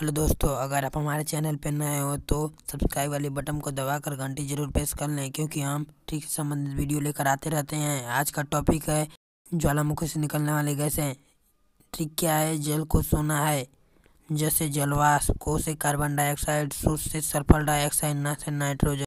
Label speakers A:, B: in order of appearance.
A: hello दोस्तों अगर आप हमारे चैनल पर नए हो तो सब्सक्राइब वाले बटन को दबाकर घंटी जरूर प्रेस कर लें क्योंकि हम ठीक से संबंधित वीडियो लेकर आते रहते हैं आज का टॉपिक है ज्वालामुखी से निकलने वाले हैं ट्रिक क्या है जल को सोना है जैसे जलवाष्प को से कार्बन डाइऑक्साइड सूर्य से सल्फर डाइऑक्साइड ना से नाइट्रोजन